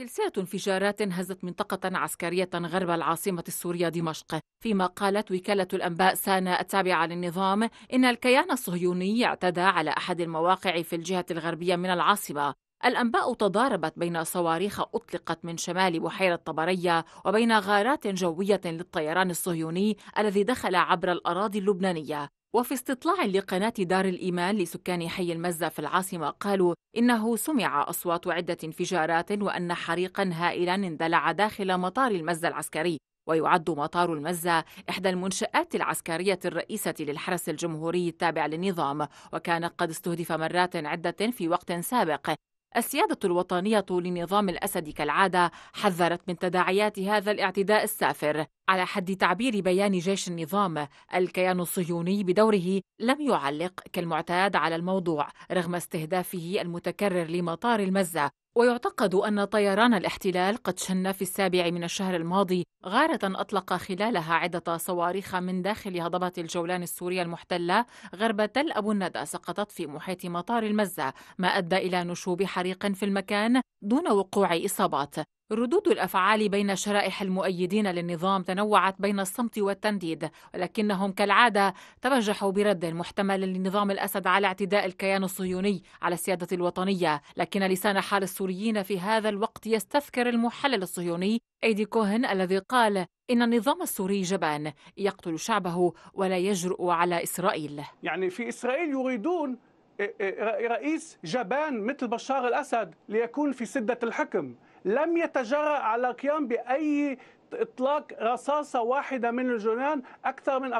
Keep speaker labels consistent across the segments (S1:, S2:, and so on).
S1: سلسلة انفجارات هزت منطقة عسكرية غرب العاصمة السورية دمشق، فيما قالت وكالة الأنباء سانا التابعة للنظام إن الكيان الصهيوني اعتدى على أحد المواقع في الجهة الغربية من العاصمة. الأنباء تضاربت بين صواريخ أطلقت من شمال بحيرة طبرية وبين غارات جوية للطيران الصهيوني الذي دخل عبر الأراضي اللبنانية، وفي استطلاع لقناة دار الإيمان لسكان حي المزة في العاصمة قالوا إنه سمع أصوات عدة انفجارات وأن حريقا هائلا اندلع داخل مطار المزة العسكري ويعد مطار المزة إحدى المنشآت العسكرية الرئيسة للحرس الجمهوري التابع للنظام وكان قد استهدف مرات عدة في وقت سابق السيادة الوطنية لنظام الأسد كالعادة حذرت من تداعيات هذا الاعتداء السافر على حد تعبير بيان جيش النظام الكيان الصهيوني بدوره لم يعلق كالمعتاد على الموضوع رغم استهدافه المتكرر لمطار المزة ويعتقد أن طيران الاحتلال قد شن في السابع من الشهر الماضي غارة أطلق خلالها عدة صواريخ من داخل هضبة الجولان السورية المحتلة غرب تل أبو الندى سقطت في محيط مطار المزة ما أدى إلى نشوب حريق في المكان دون وقوع إصابات ردود الافعال بين شرائح المؤيدين للنظام تنوعت بين الصمت والتنديد ولكنهم كالعاده ترجحوا برد محتمل لنظام الاسد على اعتداء الكيان الصهيوني على السياده الوطنيه لكن لسان حال السوريين في هذا الوقت يستذكر المحلل الصهيوني ايدي كوهن الذي قال ان النظام السوري جبان يقتل شعبه ولا يجرؤ على اسرائيل
S2: يعني في اسرائيل يريدون آه، آه، رئيس جبان مثل بشار الاسد ليكون في سده الحكم لم يتجرأ على القيام بأي إطلاق رصاصة واحدة من الجنان أكثر من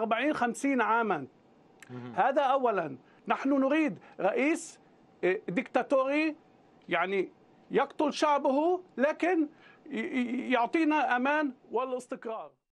S2: 40-50 عاما هذا أولا نحن نريد رئيس آه، ديكتاتوري يعني يقتل شعبه لكن يعطينا أمان والاستقرار